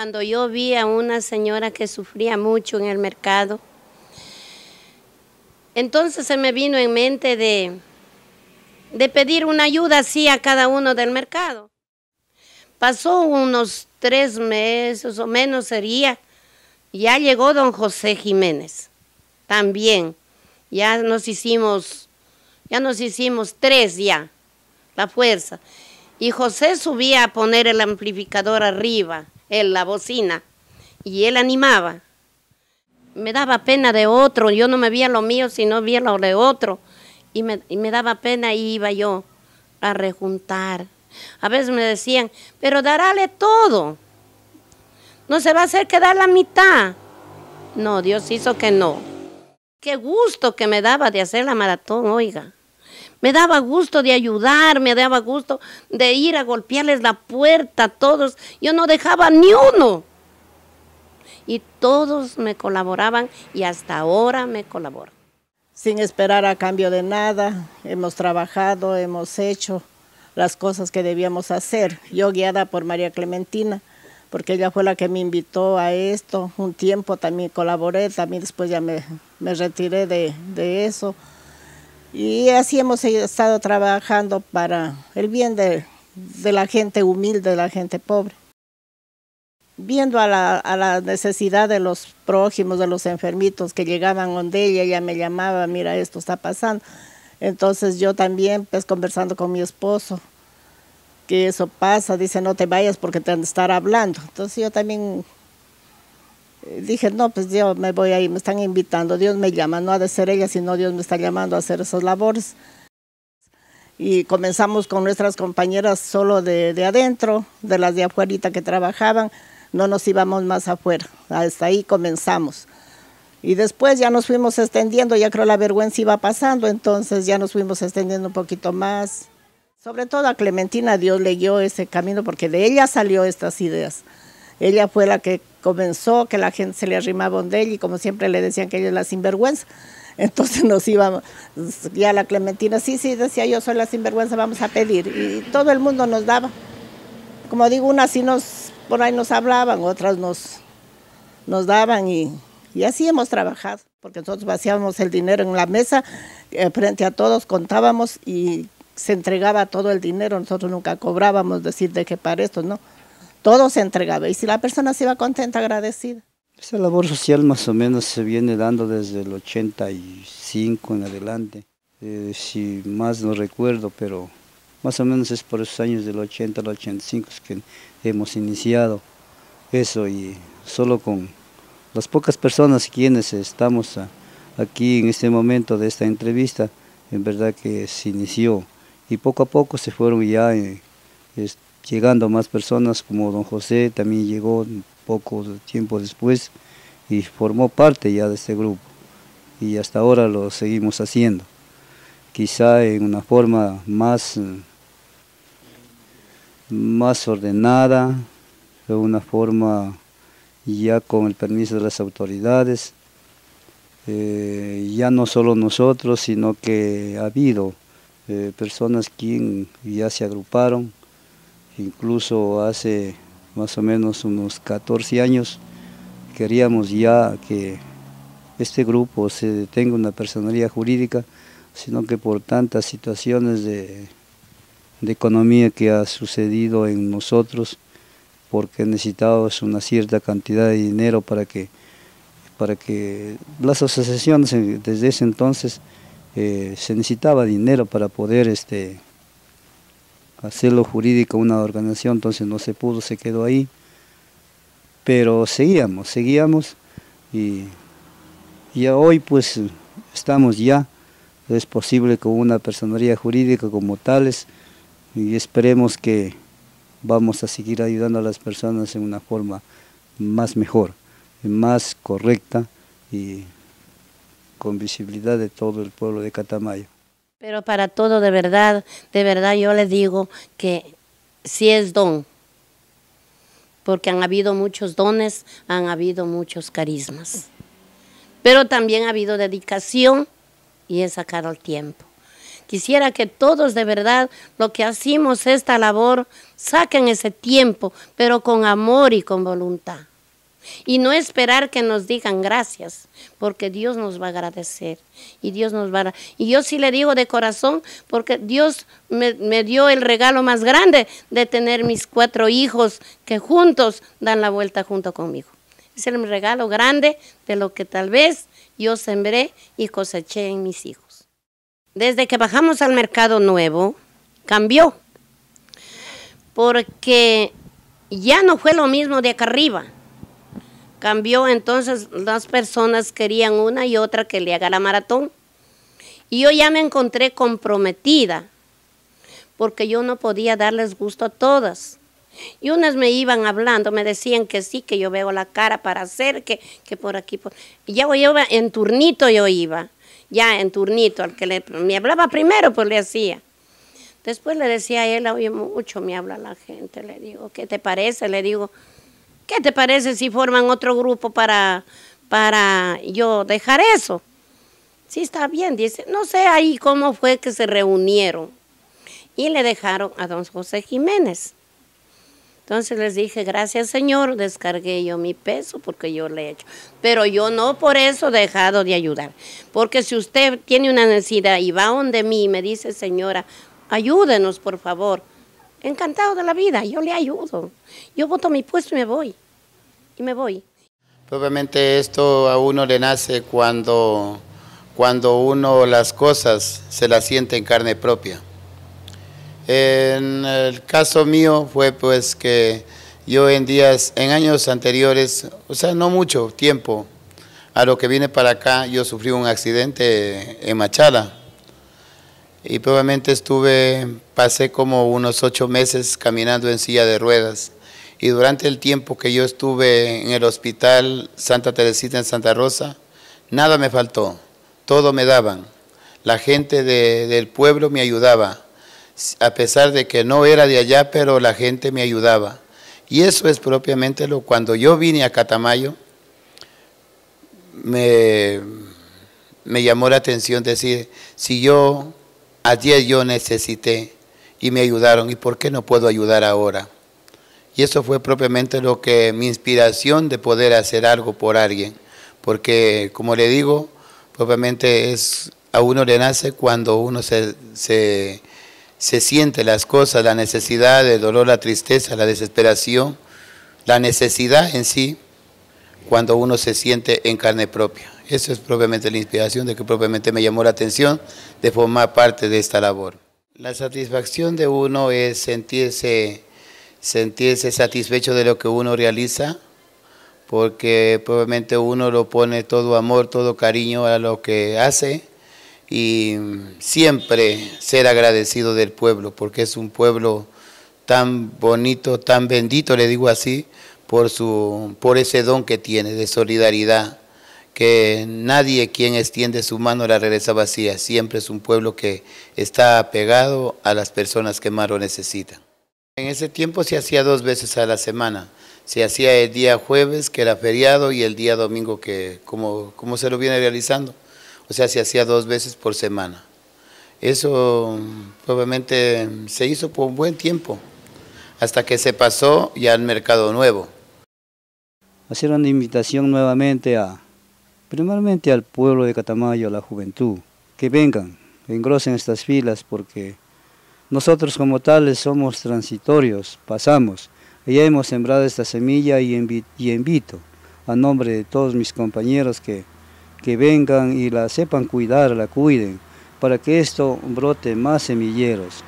Cuando yo vi a una señora que sufría mucho en el mercado, entonces se me vino en mente de, de pedir una ayuda así a cada uno del mercado. Pasó unos tres meses o menos sería, ya llegó don José Jiménez, también. Ya nos hicimos, ya nos hicimos tres ya, la fuerza. Y José subía a poner el amplificador arriba él la bocina y él animaba. Me daba pena de otro, yo no me veía lo mío, sino veía lo de otro. Y me, daba pena y iba yo a rejuntar. A veces me decían, pero darále todo. No se va a hacer que dar la mitad. No, Dios hizo que no. Qué gusto que me daba de hacer la maratón, oiga. Me daba gusto de ayudar, me daba gusto de ir a golpearles la puerta a todos. Yo no dejaba ni uno. Y todos me colaboraban y hasta ahora me colaboran. Sin esperar a cambio de nada, hemos trabajado, hemos hecho las cosas que debíamos hacer. Yo guiada por María Clementina, porque ella fue la que me invitó a esto. Un tiempo también colaboré, también después ya me, retiré de, de eso. Y así hemos estado trabajando para el bien de, la gente humilde, de la gente pobre. Viendo a la, necesidad de los prójimos, de los enfermitos que llegaban donde ella, ella me llamaba, mira, esto está pasando. Entonces yo también, pues conversando con mi esposo, que eso pasa, dice, no te vayas porque te han de estar hablando. Entonces yo también dije, no, pues yo me voy ahí, me están invitando, Dios me llama, no ha de ser ella, sino Dios me está llamando a hacer esas labores. Y comenzamos con nuestras compañeras solo de, de adentro, de las de afuerita que trabajaban, no nos íbamos más afuera, hasta ahí comenzamos. Y después ya nos fuimos extendiendo, ya creo la vergüenza iba pasando, entonces ya nos fuimos extendiendo un poquito más. Sobre todo a Clementina Dios le guió ese camino porque de ella salió estas ideas. Ella fue la que comenzó, que la gente se le arrimaba donde ella y como siempre le decían que ella es la sinvergüenza. Entonces nos íbamos, ya la Clementina, sí, sí, decía yo soy la sinvergüenza, vamos a pedir. Y todo el mundo nos daba. Como digo, unas sí nos, por ahí nos hablaban, otras nos, nos daban y, así hemos trabajado, porque nosotros vaciábamos el dinero en la mesa, eh, frente a todos contábamos y se entregaba todo el dinero, nosotros nunca cobrábamos decir de qué para esto, ¿no? se entregaba, y si la persona se iba contenta, agradecida. Esa labor social más o menos se viene dando desde el 85 en adelante, eh, si más no recuerdo, pero más o menos es por esos años del 80 al 85 que hemos iniciado eso y solo con las pocas personas quienes estamos aquí en este momento de esta entrevista, en verdad que se inició y poco a poco se fueron ya... Eh, llegando más personas como don José, también llegó poco tiempo después y formó parte ya de este grupo y hasta ahora lo seguimos haciendo, quizá en una forma más, más ordenada, de una forma ya con el permiso de las autoridades, eh, ya no solo nosotros, sino que ha habido eh, personas que ya se agruparon Incluso hace más o menos unos 14 años queríamos ya que este grupo se tenga una personalidad jurídica, sino que por tantas situaciones de, economía que ha sucedido en nosotros, porque necesitábamos una cierta cantidad de dinero para que, para que las asociaciones desde ese entonces eh, se necesitaba dinero para poder este, hacerlo jurídico una organización, entonces no se pudo, se quedó ahí. Pero seguíamos, seguíamos y ya hoy pues estamos ya, es posible con una personería jurídica como tales y esperemos que vamos a seguir ayudando a las personas en una forma más mejor, más correcta y con visibilidad de todo el pueblo de Catamayo. Pero para todo, de verdad, de verdad yo le digo que sí es don, porque han habido muchos dones, han habido muchos carismas. Pero también ha habido dedicación y he sacado el tiempo. Quisiera que todos de verdad, lo que hacemos esta labor, saquen ese tiempo, pero con amor y con voluntad. Y no esperar que nos digan gracias, porque Dios nos va a agradecer. Y Dios nos va a... Y yo sí le digo de corazón, porque Dios me, me, dio el regalo más grande de tener mis cuatro hijos que juntos dan la vuelta junto conmigo. Es el regalo grande de lo que tal vez yo sembré y coseché en mis hijos. Desde que bajamos al mercado nuevo, cambió. Porque ya no fue lo mismo de acá arriba Cambió, entonces las personas querían una y otra que le haga la maratón. Y yo ya me encontré comprometida, porque yo no podía darles gusto a todas. Y unas me iban hablando, me decían que sí, que yo veo la cara para hacer, que, que por aquí. Por... Ya yo en turnito yo iba, ya en turnito, al que le, me hablaba primero, pues le hacía. Después le decía a él, oye, mucho me habla la gente, le digo, ¿qué te parece? Le digo, ¿Qué te parece si forman otro grupo para, para yo dejar eso? Sí, está bien, dice. No sé ahí cómo fue que se reunieron y le dejaron a don José Jiménez. Entonces les dije, gracias Señor, descargué yo mi peso porque yo le he hecho. Pero yo no por eso he dejado de ayudar. Porque si usted tiene una necesidad y va donde mí y me dice, Señora, ayúdenos por favor, Encantado de la vida, yo le ayudo. Yo voto mi puesto y me voy. Y me voy. Probablemente esto a uno le nace cuando, cuando uno las cosas se las siente en carne propia. En el caso mío fue pues que yo en días, en años anteriores, o sea, no mucho tiempo, a lo que viene para acá, yo sufrí un accidente en Machala, y probablemente estuve, pasé como unos ocho meses caminando en silla de ruedas. Y durante el tiempo que yo estuve en el hospital Santa Teresita en Santa Rosa, nada me faltó, todo me daban. La gente del pueblo me ayudaba, a pesar de que no era de allá, pero la gente me ayudaba. Y eso es propiamente lo cuando yo vine a Catamayo, me, me llamó la atención decir, si yo Ayer yo necesité y me ayudaron. ¿Y por qué no puedo ayudar ahora? Y eso fue propiamente lo que mi inspiración de poder hacer algo por alguien. Porque, como le digo, propiamente es a uno le nace cuando uno se siente las cosas, la necesidad, el dolor, la tristeza, la desesperación, la necesidad en sí cuando uno se siente en carne propia. Eso es probablemente la inspiración de que probablemente me llamó la atención de formar parte de esta labor. La satisfacción de uno es sentirse, sentirse satisfecho de lo que uno realiza, porque probablemente uno lo pone todo amor, todo cariño a lo que hace y siempre ser agradecido del pueblo, porque es un pueblo tan bonito, tan bendito, le digo así, por, su, por ese don que tiene de solidaridad, que nadie quien extiende su mano la regresa vacía, siempre es un pueblo que está apegado a las personas que más lo necesitan. En ese tiempo se hacía dos veces a la semana, se hacía el día jueves, que era feriado, y el día domingo, que como, como se lo viene realizando, o sea, se hacía dos veces por semana. Eso probablemente se hizo por un buen tiempo, hasta que se pasó ya al mercado nuevo hacer una invitación nuevamente a, primeramente al pueblo de Catamayo, a la juventud, que vengan, engrosen estas filas porque nosotros como tales somos transitorios, pasamos. Ya hemos sembrado esta semilla y, invito a nombre de todos mis compañeros que, que vengan y la sepan cuidar, la cuiden, para que esto brote más semilleros,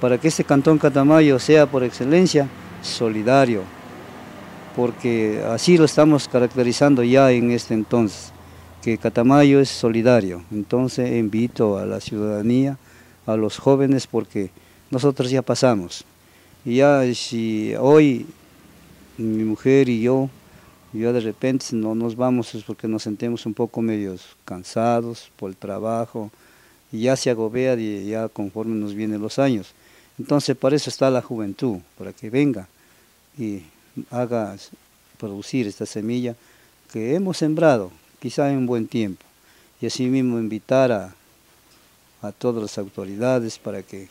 para que este cantón Catamayo sea por excelencia solidario, porque así lo estamos caracterizando ya en este entonces, que Catamayo es solidario. Entonces invito a la ciudadanía, a los jóvenes, porque nosotros ya pasamos. Y ya si hoy mi mujer y yo, ya de repente no nos vamos es porque nos sentemos un poco medios cansados por el trabajo, y ya se agobea y ya conforme nos vienen los años. Entonces para eso está la juventud, para que venga y haga producir esta semilla que hemos sembrado, quizá en buen tiempo. Y asimismo invitar a, a todas las autoridades para que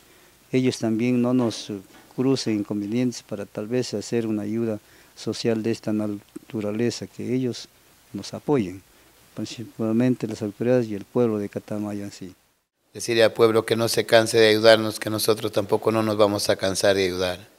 ellos también no nos crucen inconvenientes para tal vez hacer una ayuda social de esta naturaleza, que ellos nos apoyen, principalmente las autoridades y el pueblo de Catamaya Decirle al pueblo que no se canse de ayudarnos, que nosotros tampoco no nos vamos a cansar de ayudar.